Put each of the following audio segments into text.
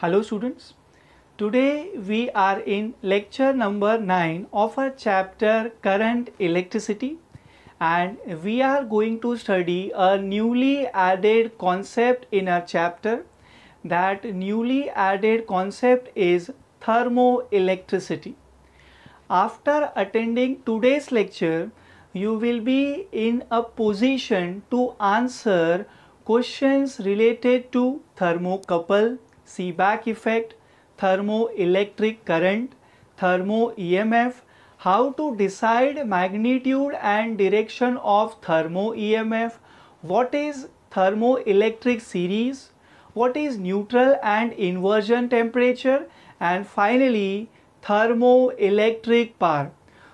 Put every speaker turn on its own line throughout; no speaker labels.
Hello students. Today we are in lecture number 9 of our chapter current electricity and we are going to study a newly added concept in our chapter. That newly added concept is thermoelectricity. After attending today's lecture, you will be in a position to answer questions related to thermocouple, Seebeck effect, thermoelectric current, thermo EMF, how to decide magnitude and direction of thermo EMF, what is thermoelectric series, what is neutral and inversion temperature and finally thermoelectric power.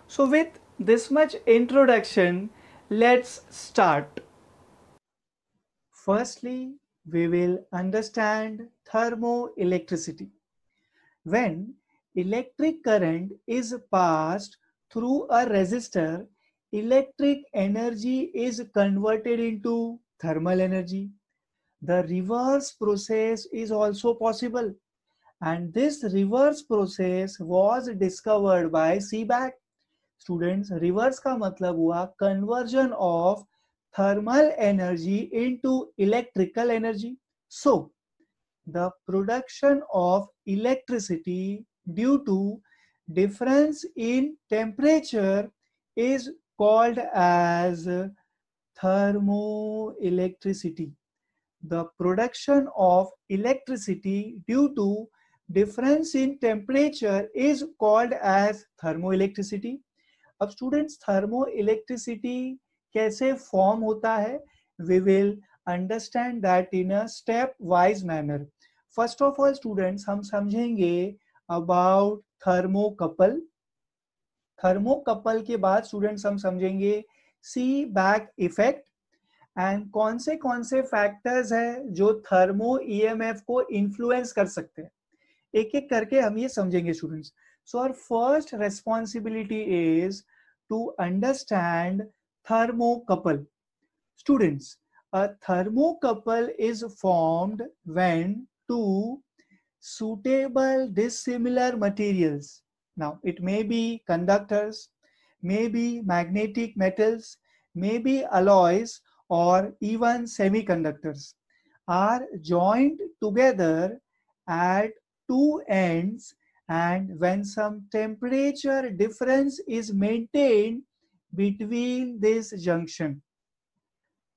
So with this much introduction, let's start. Firstly, we will understand thermoelectricity. When electric current is passed through a resistor, electric energy is converted into thermal energy. The reverse process is also possible. And this reverse process was discovered by Seebeck. Students, reverse ka matlab हुआ conversion of thermal energy into electrical energy. So, the production of electricity due to difference in temperature is called as thermoelectricity. The production of electricity due to difference in temperature is called as thermoelectricity. Of students, thermoelectricity कैसे form होता है we will understand that in a step wise manner first of all students हम समझेंगे about thermocouple thermocouple के बाद students हम समझेंगे सी Seebeck effect and कौन से कौन से फैक्टर्स हैं जो थर्मो ईएमएफ e को इन्फ्लुएंस कर सकते हैं एक एक करके हम ये समझेंगे students so our first responsibility is to understand thermocouple. Students, a thermocouple is formed when two suitable dissimilar materials. Now, it may be conductors, may be magnetic metals, may be alloys, or even semiconductors are joined together at two ends and when some temperature difference is maintained between this junction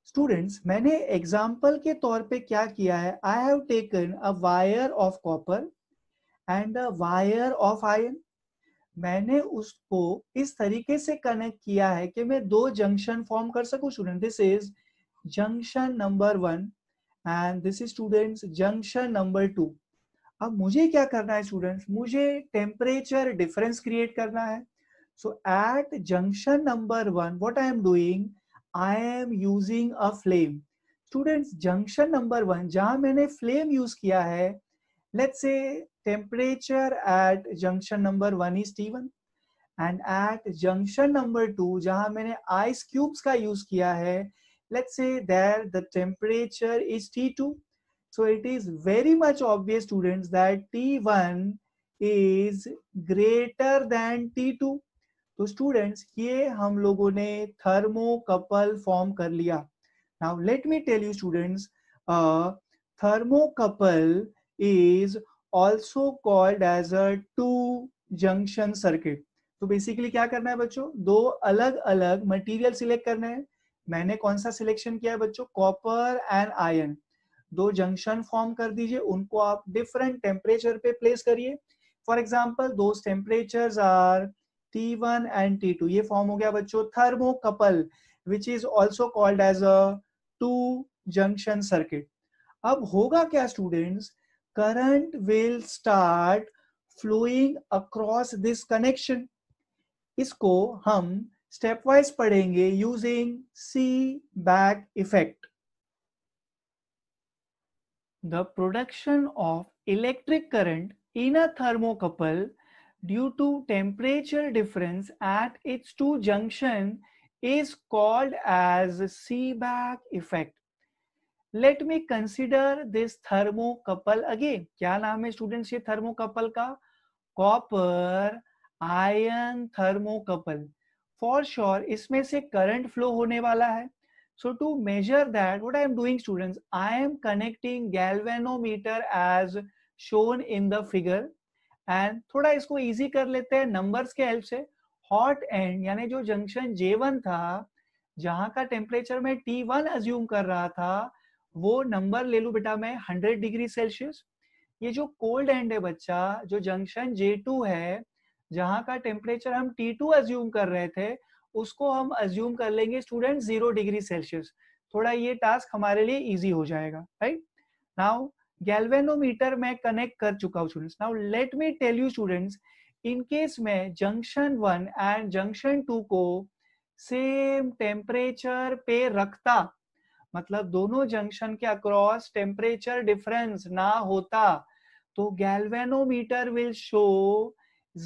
students मैंने example के तौर पे क्या किया है I have taken a wire of copper and a wire of iron मैंने उसको इस तरीके से कनेक्ट किया है कि मैं दो जंक्शन फॉर्म कर सकूं student this is junction number one and this is students junction number two अब मुझे क्या करना है स्टूडेंट्स मुझे टेम्परेचर डिफरेंस क्रिएट करना है So at junction number 1 what I am doing, I am using a flame. Students, junction number 1 jahan maine flame use kiya hai let's say temperature at junction number 1 is T1 and at junction number 2 jahan maine ice cubes ka use kiya hai let's say there the temperature is T2. So it is very much obvious students that T1 is greater than T2. तो students ये हम लोगों ने thermocouple form कर लिया now let me tell you students thermocouple is also called as a two junction circuit तो basically क्या करना है बच्चों दो अलग अलग मटेरियल सिलेक्ट करना है मैंने कौन सा सिलेक्शन किया है बच्चों कॉपर एंड आयरन दो जंक्शन फॉर्म कर दीजिए उनको आप डिफरेंट टेम्परेचर पे प्लेस करिए for example those are T1 and T2 ये फॉर्म हो गया बच्चों thermocouple which is also called as a two junction circuit अब होगा क्या students current will start flowing across this connection इसको हम स्टेप वाइज पढ़ेंगे using Seebeck effect the production of electric current in a thermocouple due to temperature difference at its two junction is called as Seebeck effect. let me consider this thermocouple again kya naam hai students ye thermocouple ka copper iron thermocouple for sure isme se current flow hone wala hai so to measure that what i am doing students i am connecting galvanometer as shown in the figure and थोड़ा इसको easy कर लेते हैं numbers के help से hot and यानी जो junction J था जहां का टेम्परेचर में टी वन अज्यूम कर रहा था वो नंबर ले लू बेटा मैं 100 डिग्री सेल्सियस ये जो कोल्ड एंड है बच्चा जो जंक्शन J2 है जहाँ का टेम्परेचर हम T2 अज्यूम कर रहे थे उसको हम अज्यूम कर लेंगे स्टूडेंट जीरो डिग्री सेल्सियस थोड़ा ये टास्क हमारे लिए इजी हो जाएगा राइट नाउ गैल्वेनोमीटर में कनेक्ट कर चुका हूँ students now let me tell you students in case में junction one and junction two को सेम टेम्परेचर पे रखता मतलब दोनों जंक्शन के अक्रॉस टेम्परेचर डिफरेंस ना होता तो galvanometer will show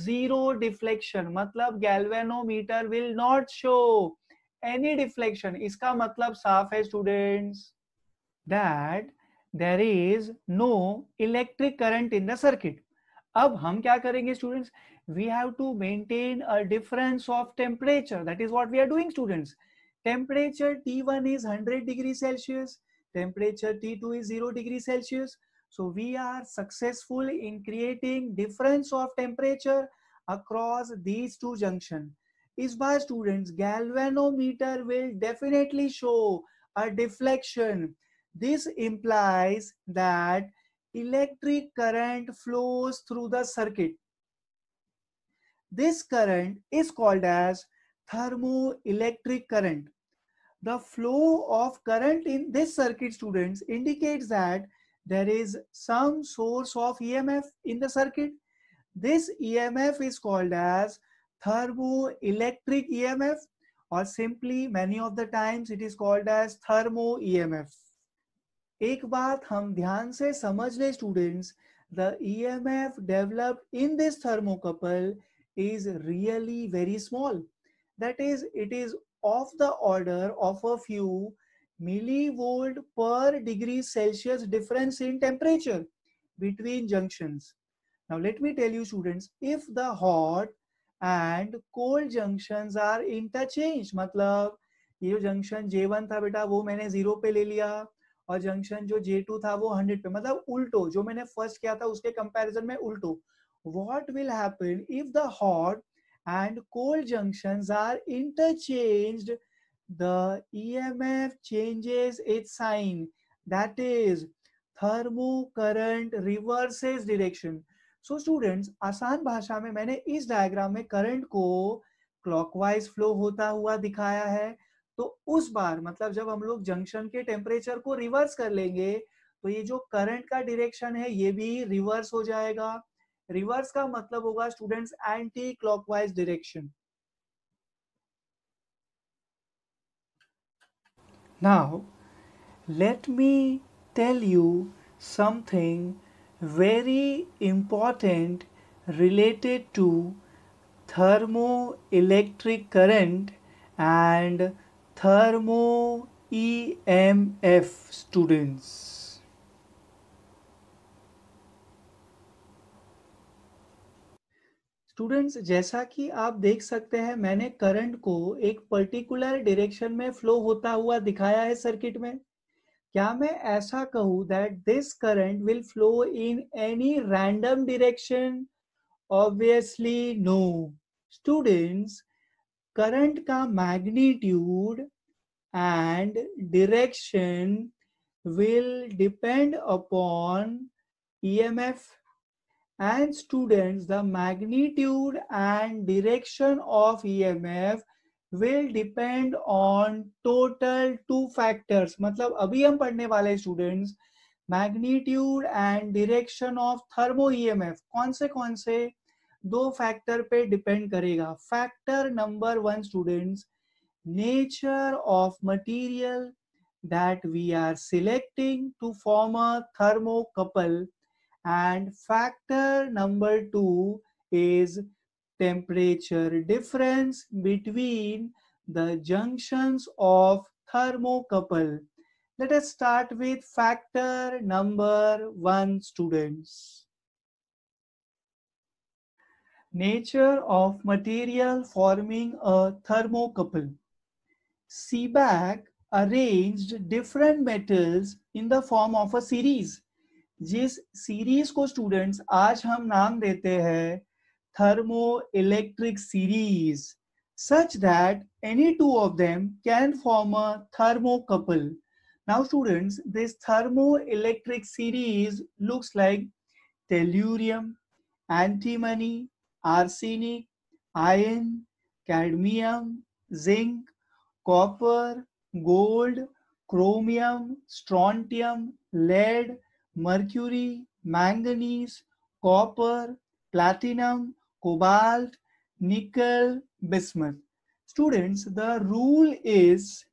zero deflection मतलब galvanometer will not show any deflection इसका मतलब साफ है students that There is no electric current in the circuit. Circuit अब हम we करेंगे students we have to maintain a difference of temperature that is what we are temperature T1 is 100 degree Celsius, temperature T2 is 0 degree Celsius. So we are successful in creating difference of temperature across these two junction. Is by students, galvanometer will definitely show a deflection this implies that electric current flows through the circuit. This current is called as thermoelectric current. The flow of current in this circuit students indicates that there is some source of EMF in the circuit. This EMF is called as thermoelectric EMF or simply many of the times it is called as thermo EMF. एक बात हम ध्यान से समझ ले students the EMF developed in this thermocouple is really very small. That is, it is of the order of a few millivolt per degree Celsius difference in temperature between junctions. Now, let me tell you students, if the hot and cold junctions are interchanged, मतलब ये जो junction J1 था बेटा वो मैंने zero पे ले लिया और जंक्शन जो जे टू था वो हंड्रेड पे मतलब उल्टो जो मैंने फर्स्ट किया था उसके कंपैरिजन में उल्टो what will happen if the hot and cold junctions are interchanged the EMF e changes its sign. That is, thermocurrent reverses direction. So students, आसान भाषा में मैंने इस डायग्राम में करंट को क्लॉकवाइज फ्लो होता हुआ दिखाया है तो उस बार मतलब जब हम लोग जंक्शन के टेम्परेचर को रिवर्स कर लेंगे तो ये जो करंट का डिरेक्शन है ये भी रिवर्स हो जाएगा रिवर्स का मतलब होगा students anticlockwise direction let me tell you something very important related to thermoelectric current and thermo E M F students जैसा कि आप देख सकते हैं मैंने करंट को एक पर्टिकुलर डायरेक्शन में फ्लो होता हुआ दिखाया है सर्किट में क्या मैं ऐसा कहूं that this current will flow in any random direction obviously no students current का magnitude and direction will depend upon E M F and student the magnitude and direction of E M F will depend on total two factors मतलब अभी हम पढ़ने वाले students magnitude and direction of thermo E M F कौन से कौन से दो फैक्टर पे डिपेंड करेगा factor number one students nature of material that we are selecting to form a thermocouple and factor number two is temperature difference between the junctions of thermocouple let us start with factor number 1 students Nature of material forming a thermocouple. Seebeck arranged different metals in the form of a series. jis series ko students aaj hum naam dete hain thermoelectric series such that any two of them can form a thermocouple. Now students, this thermoelectric series looks like tellurium, antimony, arsenic, iron, cadmium, zinc, copper, gold, chromium, strontium, lead, mercury, manganese, copper, platinum, cobalt, nickel, bismuth. Students, the rule is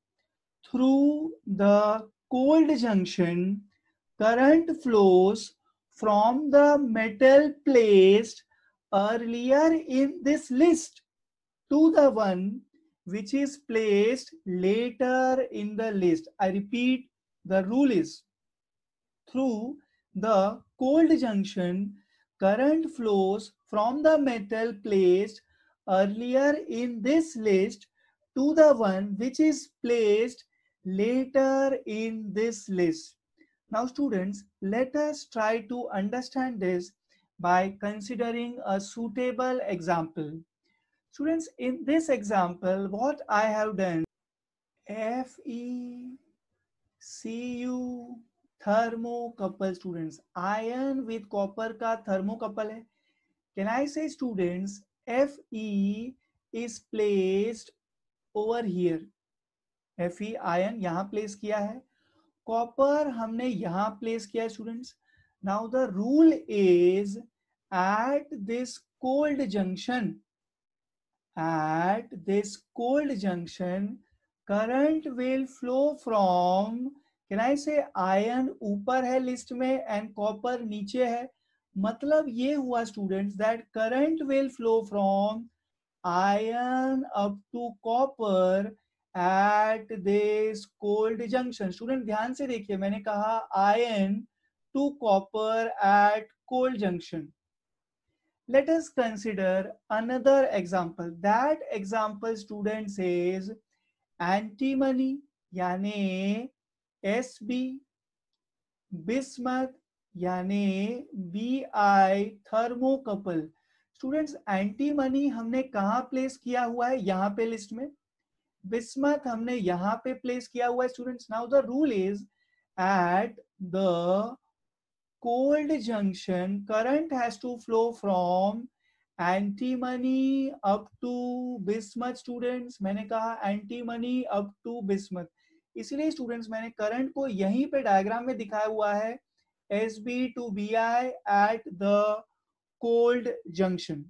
through the cold junction, current flows from the metal placed earlier in this list to the one which is placed later in the list. I repeat, the rule is through the cold junction, current flows from the metal placed earlier in this list to the one which is placed later in this list. Now students, let us try to understand this by considering a suitable example. Students, in this example, what I have done, f e c u thermocouple students, iron with copper ka thermocouple hai Can I say students, f e is placed over here. Fe iron yahan place kiya hai Copper हमने यहाँ place किया है students. now the rule is at this cold junction at this cold junction current will flow from can i say iron upar hai list mein and copper niche hai matlab ye hua students that current will flow from iron up to copper at this cold junction student dhyan se dekhiye maine kaha iron to copper at cold junction let us consider another example. That example student is antimony यानी S B bismuth यानी B I thermocouple students antimony हमने कहा place किया हुआ है यहाँ पे list में बिस्मत हमने यहाँ पे प्लेस किया हुआ है students now the rule is at the cold junction current has to flow from antimony up to bismuth students maine kaha antimony up to bismuth isliye students maine current ko yahi pe diagram mein dikhaya hua hai sb to bi at the cold junction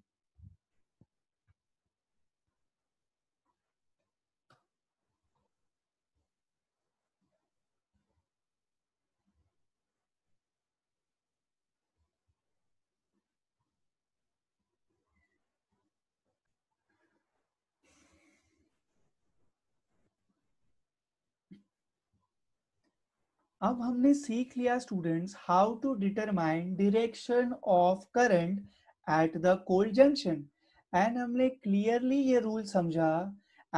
अब हमने सीख लिया students how to determine direction of current at the cold junction and हमने clearly ये rule समझा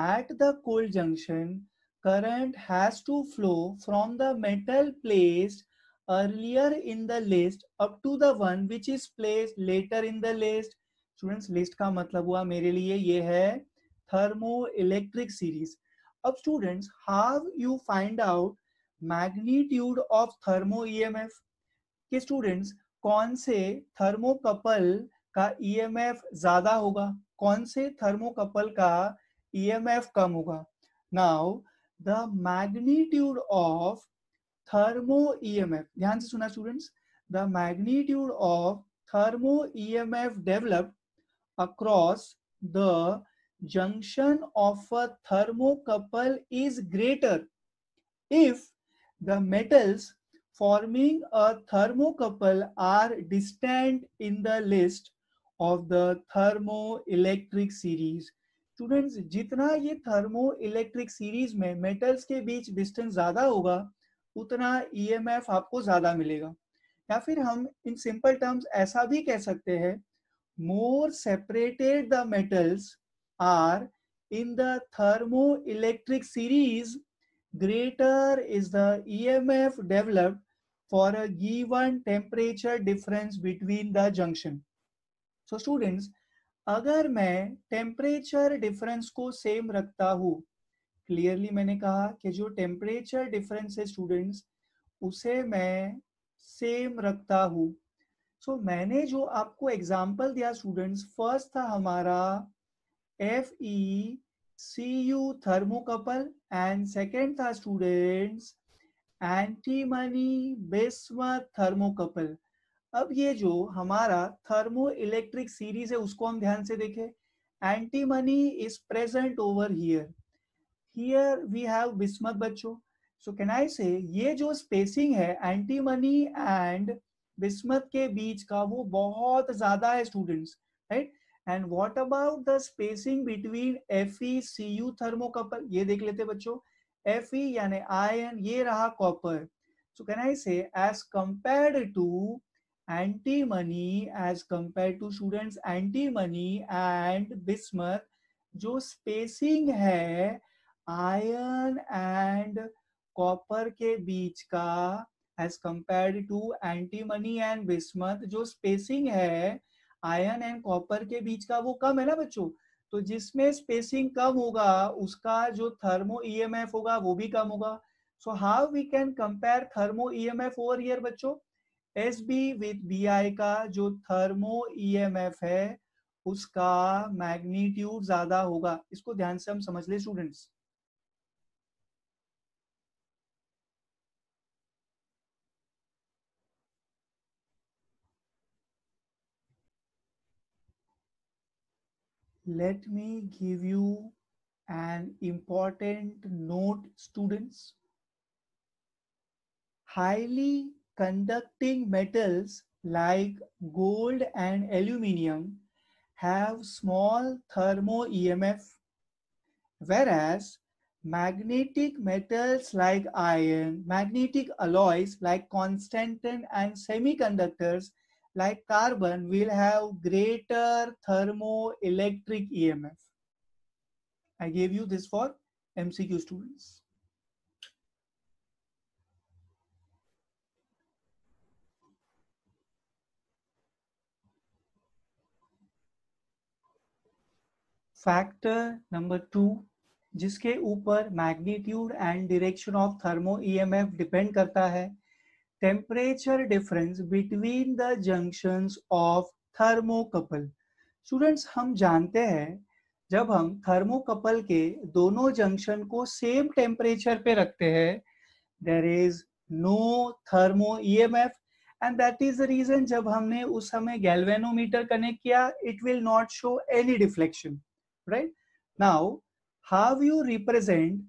at the cold junction current has to flow from the metal placed earlier in the list up to the one which is placed later in the list students list का मतलब हुआ मेरे लिए ये है thermoelectric series अब students how you find out magnitude of thermo EMF e के students कौन से थर्मोकपल का ईएमएफ e ज्यादा होगा कौन से थर्मोकपल का ईएमएफ e कम होगा now the magnitude of thermo EMF ध्यान से सुना students the magnitude of thermo EMF develop across the junction of a thermocouple is greater if the metals forming a thermocouple are distant in the list of the thermoelectric series students जितना ये thermoelectric series में metals के बीच distance ज्यादा होगा उतना EMF e आपको ज्यादा मिलेगा या फिर हम इन सिंपल टर्म्स ऐसा भी कह सकते हैं more separated the metals are in the thermoelectric series greater is the EMF developed for a given temperature difference between the junction. So students, अगर मैं टेम्परेचर डिफरेंस को सेम रखता हूँ क्लियरली मैंने कहा कि जो टेम्परेचर डिफरेंस है स्टूडेंट्स उसे मैं सेम रखता हूं सो so, मैंने जो आपको एग्जाम्पल दिया स्टूडेंट्स फर्स्ट था हमारा F E C U thermocouple And second the students antimony बेस्वा थर्मोकपल अब ये जो हमारा थर्मो इलेक्ट्रिक सीरीज है उसको हम ध्यान से देखें antimony is present over here here we have bismuth बच्चों सो कैन आई से ये जो स्पेसिंग है एंटीमनी एंड बिस्मत के बीच का वो बहुत ज्यादा है students right and what about the spacing between F E C U thermocouple ये देख लेते बच्चों एफ ई यानी आयन ये रहा copper so can I say as compared to money as compare to students money and bismuth जो spacing है iron and copper के बीच का as compare to antimony and bismuth जो स्पेसिंग है आयन एंड कॉपर के बीच का वो कम है ना बच्चों तो जिसमें स्पेसिंग कम होगा उसका जो थर्मो ईएमएफ e होगा वो भी कम होगा so how we can compare thermo EMF over here बच्चों S B with B I का जो थर्मो ईएमएफ e है उसका मैग्नीट्यूड ज्यादा होगा इसको ध्यान से हम समझ ले students let me give you an important note, students. Highly conducting metals like gold and aluminium have small thermo EMF, whereas magnetic metals like iron, magnetic alloys like constantan and semiconductors like carbon will have greater thermoelectric EMF. I gave you this for MCQ students. Factor number two जिसके ऊपर magnitude and direction of thermo EMF depend करता है temperature difference between the junctions of thermocouple students हम जानते हैं जब हम thermocouple के दोनों जंक्शन को सेम टेम्परेचर पे रखते हैं there is no thermo E M F and that is the reason जब हमने उस समय गैल्वेनोमीटर कनेक्ट किया it will not show any deflection right now how you represent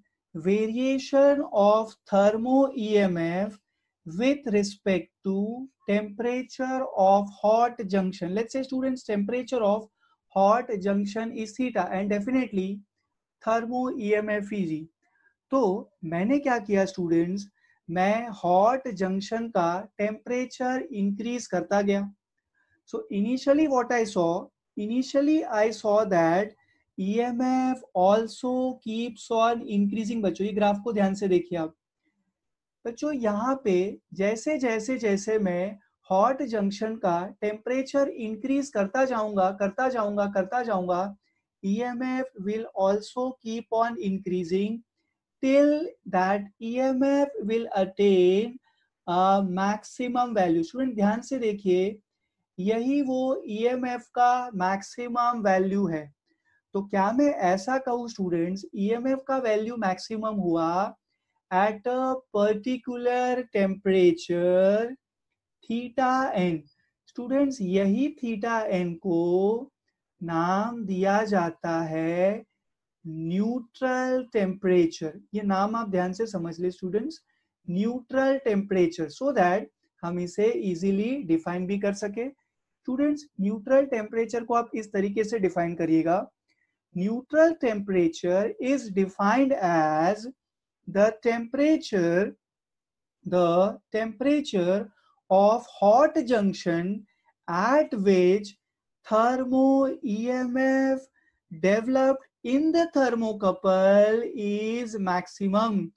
variation of thermo E M F with respect to temperature of hot junction let's say students temperature of hot junction is theta and definitely thermo emf is e तो maine kya kiya students main hot junction ka temperature increase karta gaya so initially what i saw initially i saw that emf also keeps on increasing बच्चों ye graph ko dhyan se dekhiye aap बच्चों तो यहाँ पे जैसे जैसे जैसे मैं hot junction का टेम्परेचर इंक्रीज करता जाऊंगा करता जाऊंगा करता जाऊंगा EMF will also keep on increasing till that EMF will attain maximum value student ध्यान से देखिए यही वो ईएमएफ e का मैक्सिमम वैल्यू है तो क्या मैं ऐसा कहूँ स्टूडेंट्स ईएमएफ e का वैल्यू मैक्सिमम हुआ at a particular temperature theta n students यही थीटा एन को नाम दिया जाता है न्यूट्रल टेम्परेचर ये नाम आप ध्यान से समझ ले students neutral temperature so that हम इसे इजीली डिफाइन भी कर सके स्टूडेंट्स न्यूट्रल टेम्परेचर को आप इस तरीके से डिफाइन करिएगा neutral temperature is defined as the temperature the temperature of hot junction at which thermo emf developed in the thermocouple is maximum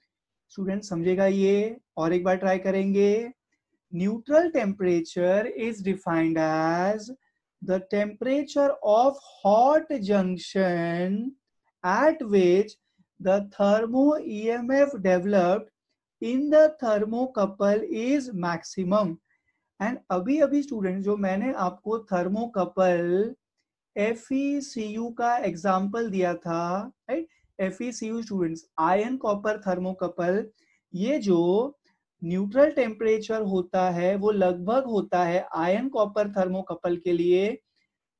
student samjhega ye aur ek bar try karenge neutral temperature is defined as the temperature of hot junction at which the thermo EMF developed in the thermocouple is maximum. And abhi अभी student जो मैंने आपको thermocouple fecu का example दिया था right F students iron copper thermocouple ये जो neutral temperature होता है वो लगभग होता है आयन कॉपर थर्मोकपल के लिए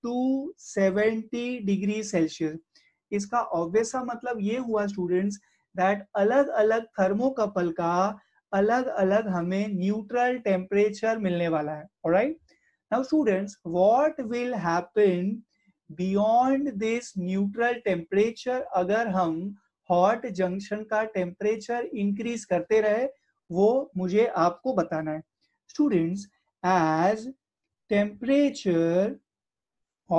270 डिग्री सेल्सियस इसका ऑब्वियस मतलब ये हुआ स्टूडेंट्स दैट अलग अलग थर्मोकपल का अलग अलग हमें न्यूट्रल टेम्परेचर मिलने वाला है right now students what will happen beyond this neutral temperature अगर हम हॉट जंक्शन का टेम्परेचर इंक्रीज करते रहे वो मुझे आपको बताना है students as temperature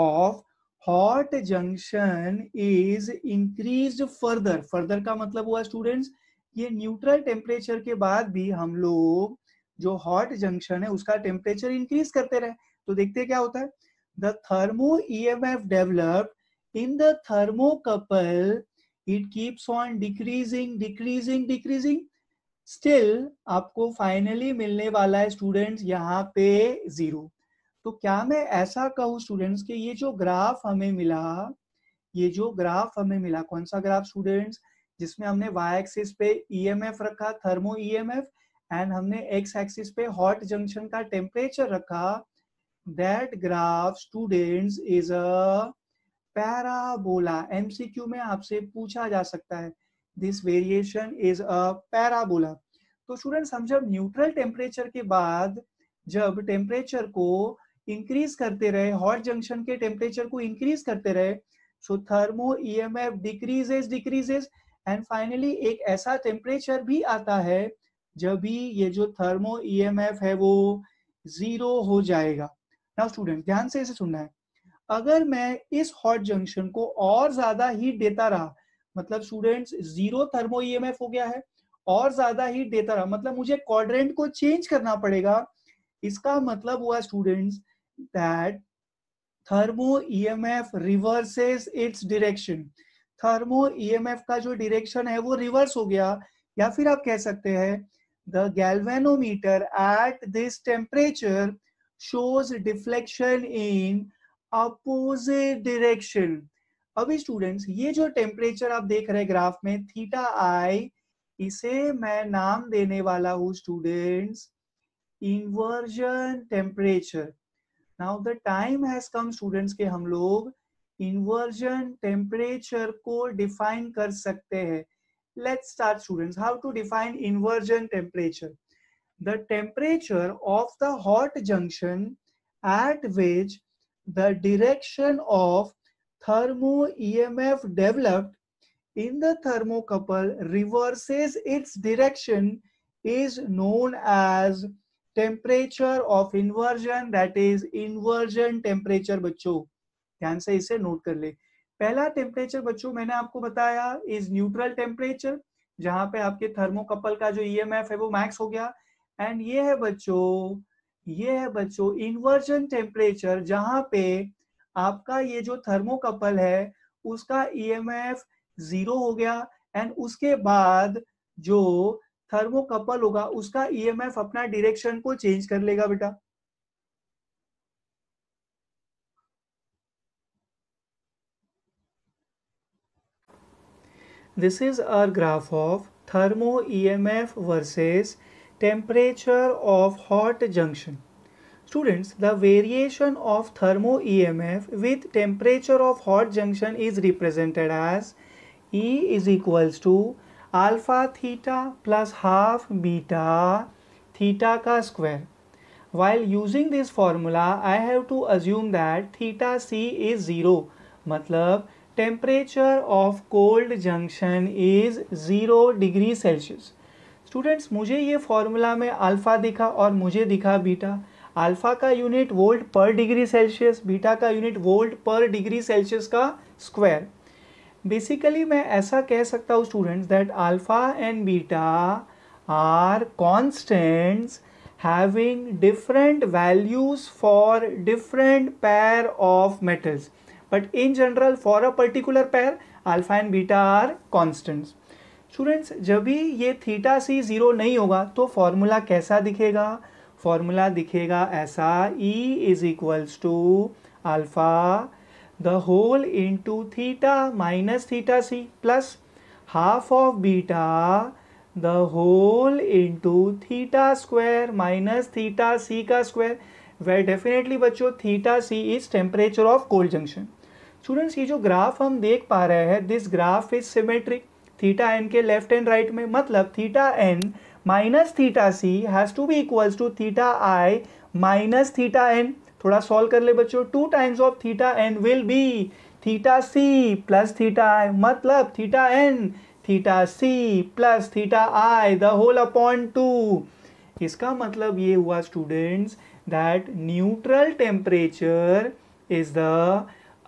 of hot junction is increase further further का मतलब हुआ स्टूडेंट्स ये न्यूट्रल टेम्परेचर के बाद भी हम लोग जो हॉट जंक्शन है उसका टेम्परेचर इंक्रीज करते रहे तो देखते क्या होता है the thermo E M F develop in the thermocouple it keeps on decreasing decreasing decreasing still आपको फाइनली मिलने वाला है स्टूडेंट यहाँ पे जीरो तो क्या मैं ऐसा कहूँ स्टूडेंट्स के ये जो ग्राफ हमें मिला ये जो ग्राफ हमें मिला कौन सा ग्राफ स्टूडेंट्स जिसमें हमने वाई एक्सिस पे ईएमएफ e रखा थर्मो ईएमएफ एंड हमने एक्स एक्सिस पे हॉट जंक्शन का टेम्परेचर रखा that graph students is a parabola MCQ में आपसे पूछा जा सकता है this variation is a parabola तो स्टूडेंट्स हम जब न्यूट्रल टेम्परेचर के बाद जब टेम्परेचर को इंक्रीज करते रहे हॉट जंक्शन के टेम्परेचर को इंक्रीज करते रहे so thermo EMF decreases decreases and finally एक ऐसा टेम्परेचर भी आता है जब भी ये जो थर्मो ईएमएफ e है वो जीरो हो जाएगा ना स्टूडेंट ध्यान से इसे सुनना है अगर मैं इस हॉट जंक्शन को और ज्यादा हीट देता रहा मतलब स्टूडेंट्स जीरो थर्मो ईएमएफ हो गया है और ज्यादा हीट देता रहा मतलब मुझे क्वाड्रेंट को चेंज करना पड़ेगा इसका मतलब हुआ students that thermo emf reverses its direction thermo emf ka jo direction hai wo reverse ho gaya ya fir aap keh sakte hain the galvanometer at this temperature shows deflection in opposite direction अभी students ये जो temperature आप देख रहे graph में theta आई इसे मैं नाम देने वाला हूं students inversion temperature now the time has come students के हम लोग इन्वर्जन टेम्परेचर को डिफाइन कर सकते हैं let start students how to define inversion temperature the temperature of the hot junction at which the direction of thermo E M F developed in the couple reverses its direction is known as temperature of inversion that is inversion temperature बच्चों ध्यान से इसे note कर ले पहला temperature बच्चों मैंने आपको बताया इज न्यूट्रल टेम्परेचर जहां पे आपके थर्मोकपल का जो ईएमएफ e है वो मैक्स हो गया एंड ये है बच्चों ये है बच्चों इन्वर्जन टेम्परेचर जहां पे आपका ये जो थर्मोकपल है उसका ईएमएफ e जीरो हो गया एंड उसके बाद जो थर्मो कपल होगा उसका ई एम एफ अपना डिरेक्शन को चेंज कर लेगा बेटा this is uh graph of thermo E M F versus temperature of hot junction students the variation of thermo E M F with temperature of hot junction is represented as E is equals to alpha theta plus half beta theta का square while using this formula I have to assume that theta C is zero मतलब temperature of cold junction is zero degree Celsius students मुझे ये formula में alpha दिखा और मुझे दिखा beta alpha का unit volt per degree Celsius beta का unit volt per degree Celsius का स्क्वायर बेसिकली मैं ऐसा कह सकता हूँ students that alpha and beta are constants having different values for different pair of metals but in general for a particular pair alpha and beta are constants students जब भी ये theta सी zero नहीं होगा तो फॉर्मूला कैसा दिखेगा formula दिखेगा ऐसा E is equals to alpha the whole into theta minus theta c plus half of beta the whole into theta square minus theta c ka square where definitely बच्चों theta c is temperature of cold junction students ये जो graph हम देख पा रहे हैं this graph is symmetric theta N के left and right में मतलब theta N minus theta C has to be equals to theta I minus theta N थोड़ा सॉल्व कर ले बच्चों two times of theta N will be theta C plus theta I मतलब theta N theta C plus theta I the whole upon two इसका मतलब ये हुआ students that neutral temperature is the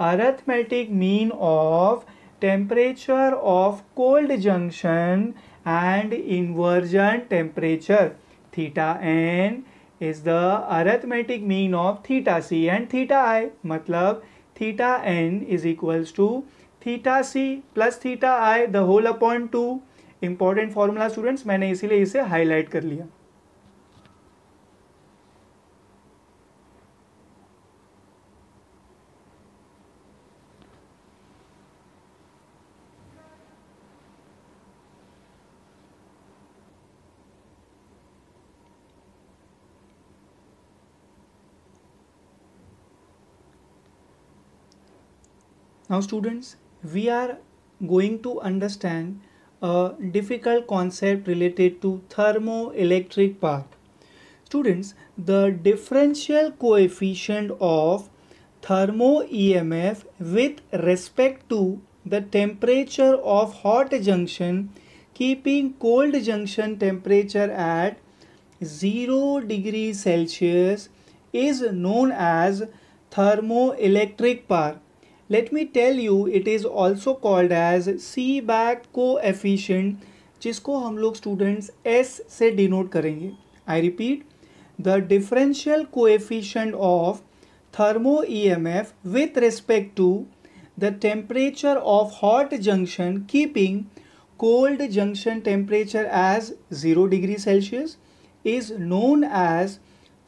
arithmetic mean of temperature of cold junction and inversion temperature theta and is the arithmetic mean of theta C and theta I मतलब theta N is equals to theta C plus theta I the whole upon two important formula students मैंने इसीलिए इसे highlight कर लिया Now students, we are going to understand a difficult concept related to thermoelectric power. Students, the differential coefficient of thermo EMF with respect to the temperature of hot junction keeping cold junction temperature at 0 degree Celsius is known as thermoelectric power let me tell you it is also called as Seebeck को coefficient जिसको हम लोग students S से denote करेंगे I repeat the differential को coefficient of thermo E M F with respect to the temperature of hot junction keeping cold junction temperature as zero degree Celsius is known as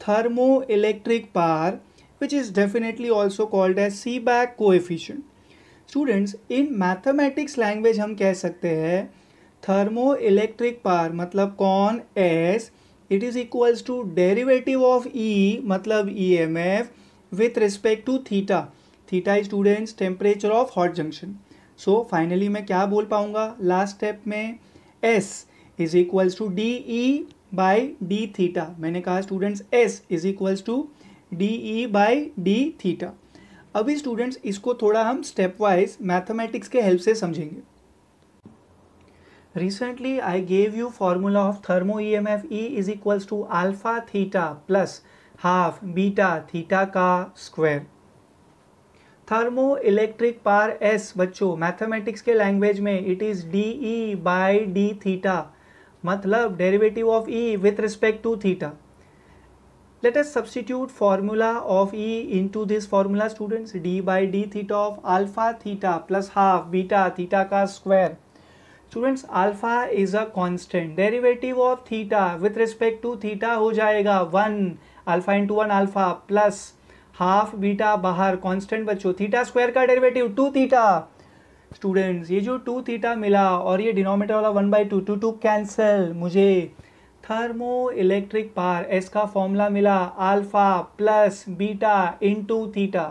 thermoelectric power which is definitely also called as Seebeck coefficient students in mathematics language हम कह सकते हैं thermoelectric power मतलब कौन S it is equals to derivative of E मतलब E M F with respect to theta theta students temperature of hot junction so finally मैं क्या बोल पाऊंगा लास्ट स्टेप में S is equals to D E by D theta मैंने कहा students S is equals to D E by D theta अभी students इसको थोड़ा हम स्टेप वाइज मैथमेटिक्स के हेल्प से समझेंगे recently I gave you formula of thermo E M F E is equals to alpha theta plus half beta theta का square thermoelectric power S बच्चों mathematics के language में it is D E by D theta मतलब derivative of E with respect to theta let us substitute formula of E into this formula students d by d theta of alpha theta plus half beta theta ka square students alpha is a constant derivative of theta with respect to theta हो जाएगा one alpha into one alpha plus half beta बाहर constant बच्चों theta square का derivative two theta students ये जो two theta मिला और ये डिनोमीटर वाला one by two two two cancel मुझे थर्मो इलेक्ट्रिक पार एस का फॉर्मूला मिला alpha plus beta into theta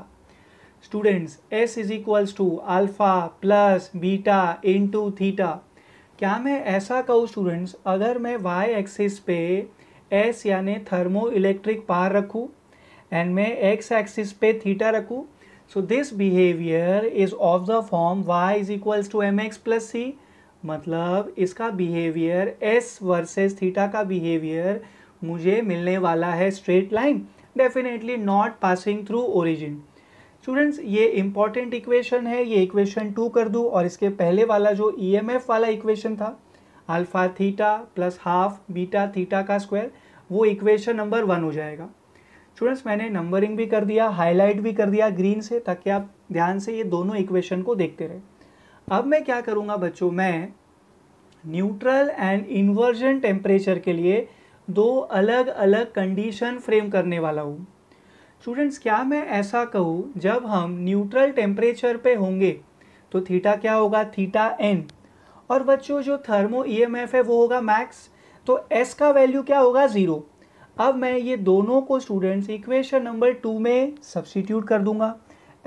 students S is equals to alpha plus beta into theta क्या मैं ऐसा कहूँ स्टूडेंट्स अगर मैं वाई एक्सिस पे एस यानि थर्मो इलेक्ट्रिक पार रखूँ एंड मैं एक्स एक्सिस पे थीटा रखूँ so this behaviour is of the form Y is equals to M X plus C मतलब इसका बिहेवियर एस वर्सेस थीटा का बिहेवियर मुझे मिलने वाला है straight line definitely not passing through origin students ये इंपॉर्टेंट इक्वेशन है ये इक्वेशन टू कर दूँ और इसके पहले वाला जो ई e वाला इक्वेशन था alpha theta plus half beta theta का स्क्वायर वो इक्वेशन नंबर वन हो जाएगा स्टूडेंट्स मैंने नंबरिंग भी कर दिया हाईलाइट भी कर दिया ग्रीन से ताकि आप ध्यान से ये दोनों इक्वेशन को देखते रहें अब मैं क्या करूँगा बच्चों मैं न्यूट्रल एंड इन्वर्जन टेम्परेचर के लिए दो अलग अलग कंडीशन फ्रेम करने वाला हूँ स्टूडेंट्स क्या मैं ऐसा कहूँ जब हम न्यूट्रल टेम्परेचर पे होंगे तो थीटा क्या होगा थीटा एन और बच्चों जो थर्मो ईएमएफ e है वो होगा मैक्स तो एस का वैल्यू क्या होगा ज़ीरो अब मैं ये दोनों को स्टूडेंट्स इक्वेशन नंबर टू में सब्सिट्यूट कर दूंगा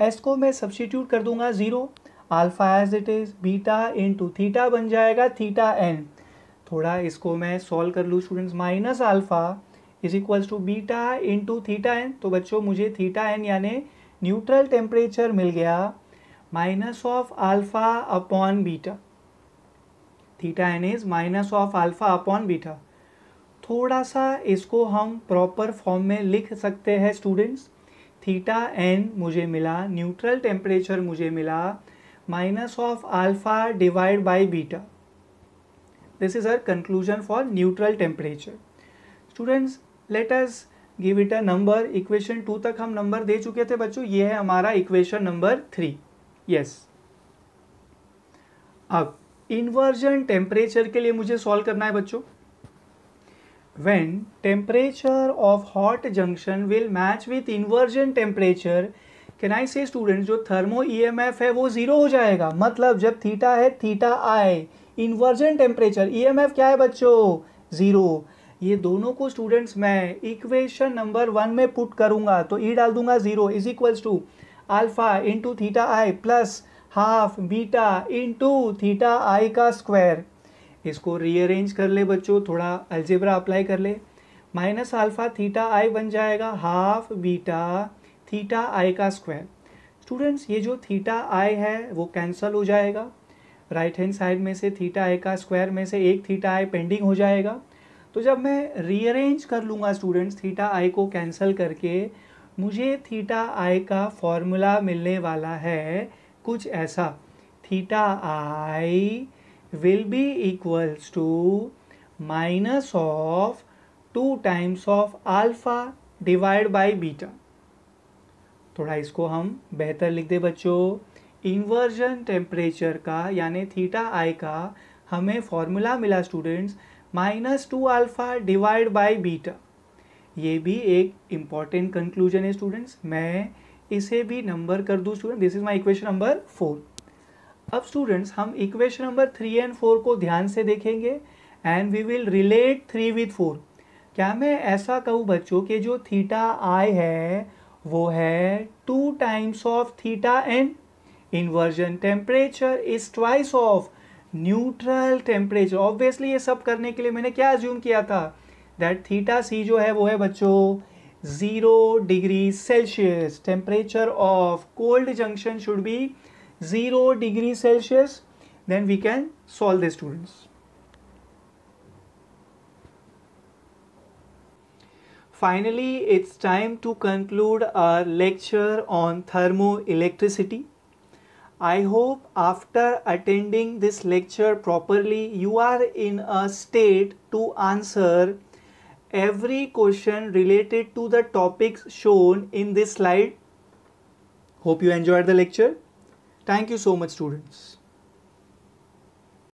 एस को मैं सब्सिट्यूट कर दूंगा zero alpha as it is beta two theta बन जाएगा थीटा एन थोड़ा इसको मैं सॉल्व कर लूँ students minus alpha is equals to beta into theta N तो बच्चों मुझे थीटा एन यानी न्यूट्रल टेम्परेचर मिल गया minus of alpha upon beta theta N is minus of alpha upon beta थोड़ा सा इसको हम प्रॉपर फॉर्म में लिख सकते हैं स्टूडेंट्स थीटा एन मुझे मिला न्यूट्रल टेम्परेचर मुझे मिला minus of alpha divide by beta this is our conclusion for neutral temperature students let us give it a number equation two तक हम नंबर दे चुके थे बच्चों ये है हमारा इक्वेशन नंबर थ्री यस अब इन्वर्जन टेम्परेचर के लिए मुझे सॉल्व करना है बच्चों when temperature of hot junction will match with inversion temperature can I say student जो थर्मो ईएमएफ e है वो ज़ीरो हो जाएगा मतलब जब थीटा है theta I inversion temperature EMF क्या है बच्चों ज़ीरो ये दोनों को स्टूडेंट्स मैं इक्वेशन नंबर वन में पुट करूंगा तो ई e डाल दूंगा zero is equals to alpha into theta I plus half beta into theta I का स्क्वायर इसको रीअरेंज कर ले बच्चों थोड़ा अल्जेब्रा अप्लाई कर ले माइनस अल्फ़ा थीटा आई बन जाएगा हाफ बीटा थीटा आई का स्क्वायर स्टूडेंट्स ये जो थीटा आई है वो कैंसिल हो जाएगा राइट हैंड साइड में से थीटा आई का स्क्वायर में से एक थीटा आई पेंडिंग हो जाएगा तो जब मैं रीअरेंज कर लूँगा स्टूडेंट्स थीटा आई को कैंसिल करके मुझे थीटा आई का फॉर्मूला मिलने वाला है कुछ ऐसा theta I will be equals to minus of two times of alpha divide by beta थोड़ा इसको हम बेहतर लिख दे बच्चों इन्वर्जन टेम्परेचर का यानी थीटा आई का हमें फॉर्मूला मिला students minus two alpha divide by beta ये भी एक इम्पॉर्टेंट कंक्लूजन है स्टूडेंट्स मैं इसे भी नंबर कर दूँ student this is my equation number four अब स्टूडेंट्स हम equation number three and four को ध्यान से देखेंगे and we will relate three with four क्या मैं ऐसा कहूँ बच्चों के जो थीटा आई है वो है two times of theta N inversion temperature is twice of neutral temperature obviously ये सब करने के लिए मैंने क्या एज्यूम किया था दैट थीटा सी जो है वो है बच्चों zero degree Celsius temperature of cold junction should be zero degree Celsius then we can solve the students Finally, it's time to conclude our lecture on thermoelectricity. I hope after attending this lecture properly, you are in a state to answer every question related to the topics shown in this slide. Hope you enjoyed the lecture. Thank you so much students.